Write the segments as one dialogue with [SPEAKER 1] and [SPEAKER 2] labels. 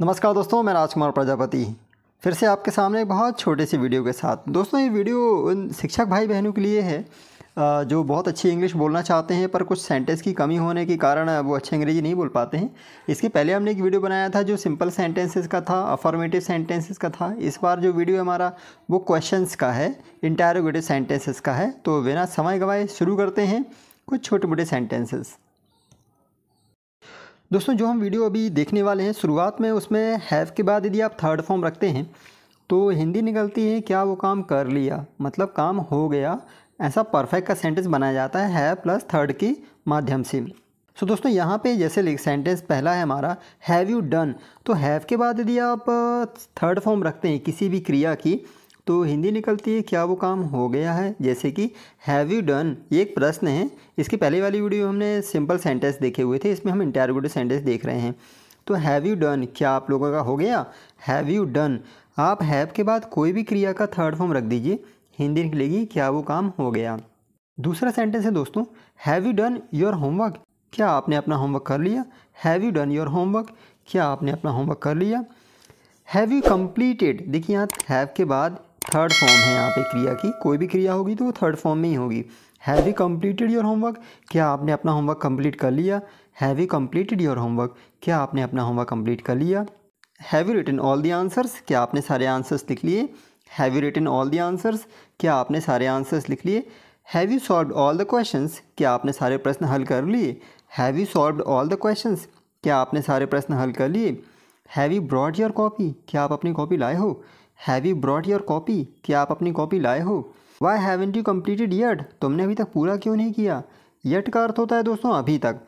[SPEAKER 1] नमस्कार दोस्तों मैं राजकुमार प्रजापति फिर से आपके सामने एक बहुत छोटे से वीडियो के साथ दोस्तों ये वीडियो उन शिक्षक भाई बहनों के लिए है जो बहुत अच्छी इंग्लिश बोलना चाहते हैं पर कुछ सेंटेंस की कमी होने के कारण वो अच्छे अंग्रेजी नहीं बोल पाते हैं इसके पहले हमने एक वीडियो बनाया था जो सिंपल सेंटेंसेस का था अफॉर्मेटिव सेंटेंसेस का था इस बार जो वीडियो हमारा वो क्वेश्चंस का है इंटेरोगेटिव सेंटेंसेस का है तो बिना समय गवाए शुरू करते हैं कुछ छोटे मोटे सेंटेंसेस दोस्तों जो हम वीडियो अभी देखने वाले हैं शुरुआत में उसमें हैव के बाद यदि आप थर्ड फॉर्म रखते हैं तो हिंदी निकलती है क्या वो काम कर लिया मतलब काम हो गया ऐसा परफेक्ट का सेंटेंस बनाया जाता है हैव प्लस थर्ड की माध्यम से सो so, दोस्तों यहाँ पे जैसे सेंटेंस पहला है हमारा हैव यू डन तो हैव के बाद यदि आप थर्ड uh, फॉर्म रखते हैं किसी भी क्रिया की तो हिंदी निकलती है क्या वो काम हो गया है जैसे कि हैव यू डन ये एक प्रश्न है इसकी पहले वाली वीडियो हमने सिंपल सेंटेंस देखे हुए थे इसमें हम इंटरगोटिव सेंटेंस देख रहे हैं तो हैव यू डन क्या आप लोगों का हो गया हैव यू डन आप हैव के बाद कोई भी क्रिया का थर्ड फॉर्म रख दीजिए हिंदी निकलेगी क्या वो काम हो गया दूसरा सेंटेंस है दोस्तों have you done your homework क्या आपने अपना होमवर्क कर लिया have you done your homework क्या आपने अपना होमवर्क कर लिया हैव यू कम्प्लीटेड देखिए यहाँ हैव के बाद थर्ड फॉर्म है यहाँ पे क्रिया की कोई भी क्रिया होगी तो वो थर्ड फॉर्म में ही होगी have you completed your homework क्या आपने अपना होमवर्क कम्प्लीट कर लिया have you completed your homework क्या आपने अपना होमवर्क कम्प्लीट कर लिया have you written all the answers क्या आपने सारे आंसर्स लिख लिए have you written all the answers क्या आपने सारे आंसर्स लिख लिए have you solve all the question क्या आपने सारे प्रश्न हल कर लिए have you solve all the question क्या आपने सारे प्रश्न हल कर लिए have you brought your copy क्या आप अपनी कॉपी लाए हो have you brought your copy क्या आप अपनी कॉपी लाए हो why haven't you completed yet तुमने अभी तक पूरा क्यों नहीं किया यट का अर्थ होता है दोस्तों अभी तक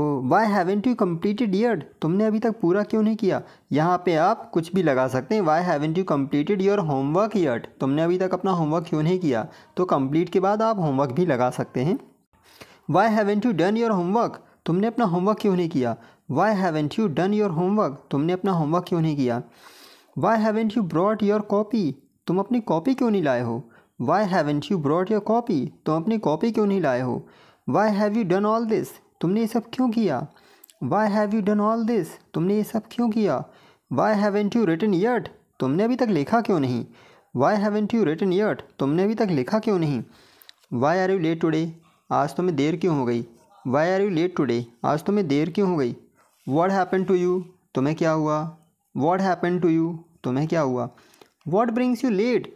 [SPEAKER 1] why haven't you completed yet तुमने अभी तक पूरा क्यों नहीं किया यहाँ पे आप कुछ भी लगा सकते हैं why haven't you completed your homework yet तुमने अभी तक अपना होमवर्क क्यों नहीं किया तो कम्प्लीट के बाद आप होमवर्क भी लगा सकते हैं why haven't you done your homework तुमने अपना होमवर्क क्यों नहीं किया why haven't you done your homework तुमने अपना होमवर्क क्यों नहीं किया why haven't you brought your copy तुम अपनी कॉपी क्यों नहीं लाए हो why haven't you brought your copy तुम अपनी कॉपी क्यों नहीं लाए हो why have you done all this तुमने ये सब क्यों किया why have you done all this तुमने ये सब क्यों किया why haven't you written yet तुमने अभी तक लिखा क्यों नहीं why haven't you written yet तुमने अभी तक लिखा क्यों नहीं why are you late today आज तुम्हें देर क्यों हो गई why are you late today आज तुम्हें देर क्यों हो गई वॉट हैपन टू यू तुम्हें क्या हुआ वॉट हैपन टू यू तुम्हें क्या हुआ वॉट ब्रिंग्स यू लेट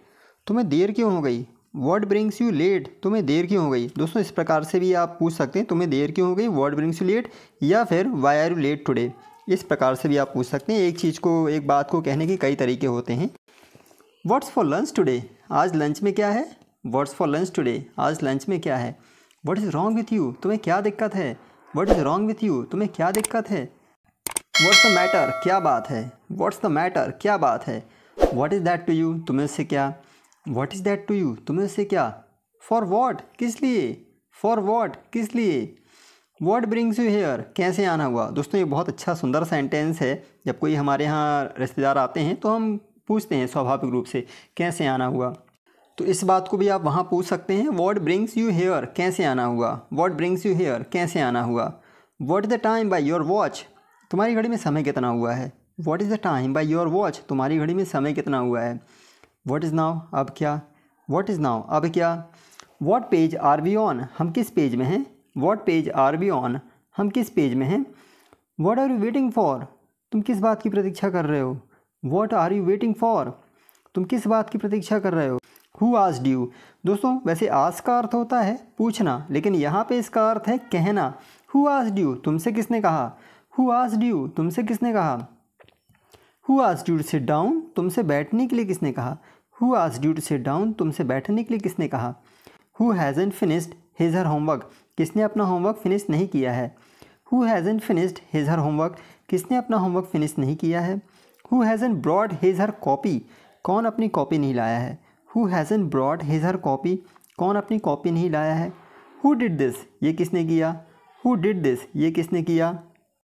[SPEAKER 1] तुम्हें देर क्यों हो गई वॉट ब्रिंग्स यू लेट तुम्हें देर क्यों हो गई दोस्तों इस प्रकार से भी आप पूछ सकते हैं तुम्हें देर क्यों हो गई वॉट ब्रिंग्स यू लेट या फिर why are you late today इस प्रकार से भी आप पूछ सकते हैं एक चीज़ को एक बात को कहने के कई तरीके होते हैं वॉट्स फॉर लंच टुडे आज लंच में क्या है वॉट्स फॉर लंच टुडे आज लंच में क्या है what is wrong with you तुम्हें क्या दिक्कत है what is wrong with you तुम्हें क्या दिक्कत है व्हाट्स द मैटर क्या बात है व्हाट्स द मैटर क्या बात है what is that to you तुम्हें से क्या what is that to you तुम्हें से क्या फॉर वॉट किस लिए फॉर वॉट किस लिए वॉट ब्रिंग्स यू हेयर कैसे आना हुआ दोस्तों ये बहुत अच्छा सुंदर सेंटेंस है जब कोई हमारे यहाँ रिश्तेदार आते हैं तो हम पूछते हैं स्वाभाविक रूप से कैसे आना हुआ तो इस बात को भी आप वहाँ पूछ सकते हैं वॉट ब्रिंग्स यू हेयर कैसे आना हुआ वॉट ब्रिंग्स यू हेयर कैसे आना हुआ what is the time by your watch तुम्हारी घड़ी में समय कितना हुआ है what is the time by your watch तुम्हारी घड़ी में समय कितना हुआ है वॉट इज़ नाउ अब क्या वॉट इज़ नाउ अब क्या what page are we on हम किस पेज में हैं what page are we on हम किस पेज में हैं what are you waiting for तुम किस बात की प्रतीक्षा कर रहे हो what are you waiting for तुम किस बात की प्रतीक्षा कर रहे हो हु आज ड्यू दोस्तों वैसे आज का अर्थ होता है पूछना लेकिन यहाँ पे इसका अर्थ है कहना हु आज ड्यू तुमसे किसने कहा हु आस्ड यू तुमसे किसने कहा who asked you to sit down तुमसे बैठने के लिए किसने कहा who asked you to sit down तुमसे बैठने के लिए किसने कहा हु एन फिनिश्ड हिज हर होमवर्क किसने अपना होमवर्क फिनिश नहीं किया है who hasn't finished his her homework किसने अपना होमवर्क फिनिश नहीं किया है who hasn't brought his her copy कौन अपनी कॉपी नहीं लाया है who hasn't brought his her copy कौन अपनी कॉपी नहीं लाया है हु डिड दिस ये किसने किया हु डिड दिस ये किसने किया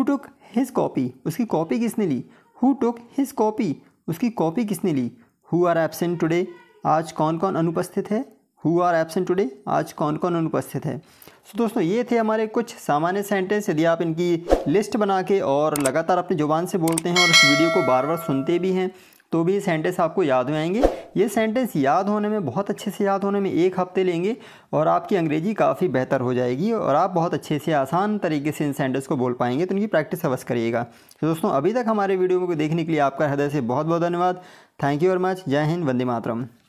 [SPEAKER 1] टुक हिज कॉपी उसकी कॉपी किसने ली हु टुक हिज कॉपी उसकी कॉपी किसने ली हु आर एबसेंट टुडे आज कौन कौन अनुपस्थित है हु आर एबसेंट टुडे आज कौन कौन अनुपस्थित है सो so, दोस्तों ये थे हमारे कुछ सामान्य सेंटेंस यदि आप इनकी लिस्ट बना के और लगातार अपनी जुबान से बोलते हैं और इस वीडियो को बार बार सुनते भी हैं तो भी ये सेंटेंस आपको याद हो आएंगे ये सेंटेंस याद होने में बहुत अच्छे से याद होने में एक हफ्ते लेंगे और आपकी अंग्रेजी काफ़ी बेहतर हो जाएगी और आप बहुत अच्छे से आसान तरीके से इन सेंटेंस को बोल पाएंगे तो इनकी प्रैक्टिस अवश्य करिएगा तो दोस्तों अभी तक हमारे वीडियो को देखने के लिए आपका हृदय से बहुत बहुत धन्यवाद थैंक यू वेरी मच जय हिंद वंदे मातरम